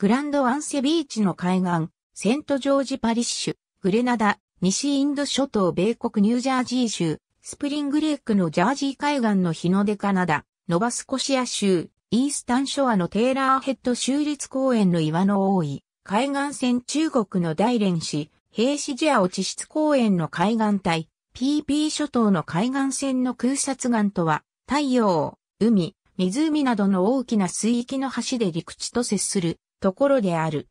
グランドアンセビーチの海岸、セントジョージパリッシュ、グレナダ、西インド諸島米国ニュージャージー州、スプリングレークのジャージー海岸の日の出カナダ、ノバスコシア州、イースタンショアのテーラーヘッド州立公園の岩の多い、海岸線中国の大連市、平氏ジアオ地質公園の海岸帯、PP 諸島の海岸線の空撮岩とは、太陽、海、湖などの大きな水域の橋で陸地と接するところである。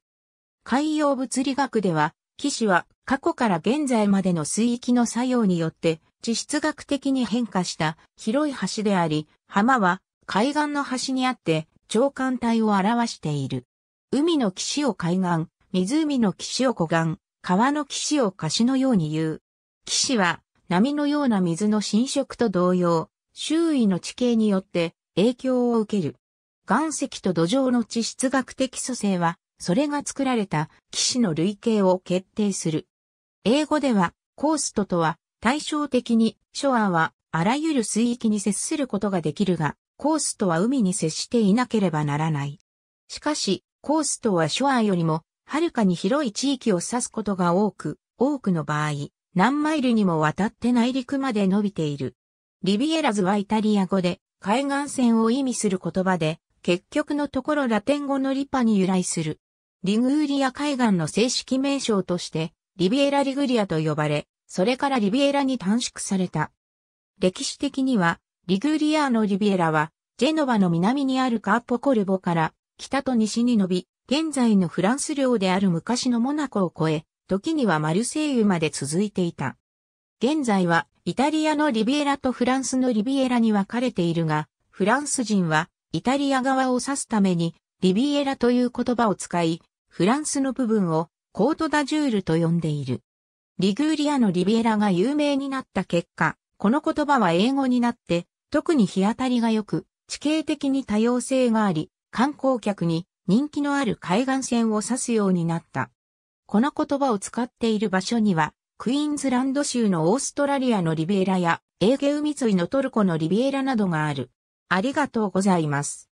海洋物理学では、騎士は過去から現在までの水域の作用によって地質学的に変化した広い橋であり、浜は海岸の端にあって長官帯を表している。海の岸を海岸、湖の岸を湖岸、川の岸を河岸のように言う。岸は波のような水の浸食と同様、周囲の地形によって影響を受ける。岩石と土壌の地質学的組成は、それが作られた騎士の類型を決定する。英語では、コーストとは、対照的に、ショアは、あらゆる水域に接することができるが、コーストは海に接していなければならない。しかし、コーストはショアよりも、はるかに広い地域を指すことが多く、多くの場合、何マイルにもわたって内陸まで伸びている。リビエラズはイタリア語で、海岸線を意味する言葉で、結局のところラテン語のリパに由来する。リグーリア海岸の正式名称として、リビエラ・リグリアと呼ばれ、それからリビエラに短縮された。歴史的には、リグーリアのリビエラは、ジェノバの南にあるカーポコルボから、北と西に伸び、現在のフランス領である昔のモナコを越え、時にはマルセイユまで続いていた。現在は、イタリアのリビエラとフランスのリビエラに分かれているが、フランス人は、イタリア側を指すために、リビエラという言葉を使い、フランスの部分をコートダジュールと呼んでいる。リグーリアのリビエラが有名になった結果、この言葉は英語になって、特に日当たりが良く、地形的に多様性があり、観光客に人気のある海岸線を指すようになった。この言葉を使っている場所には、クイーンズランド州のオーストラリアのリビエラや、エーゲ海沿いのトルコのリビエラなどがある。ありがとうございます。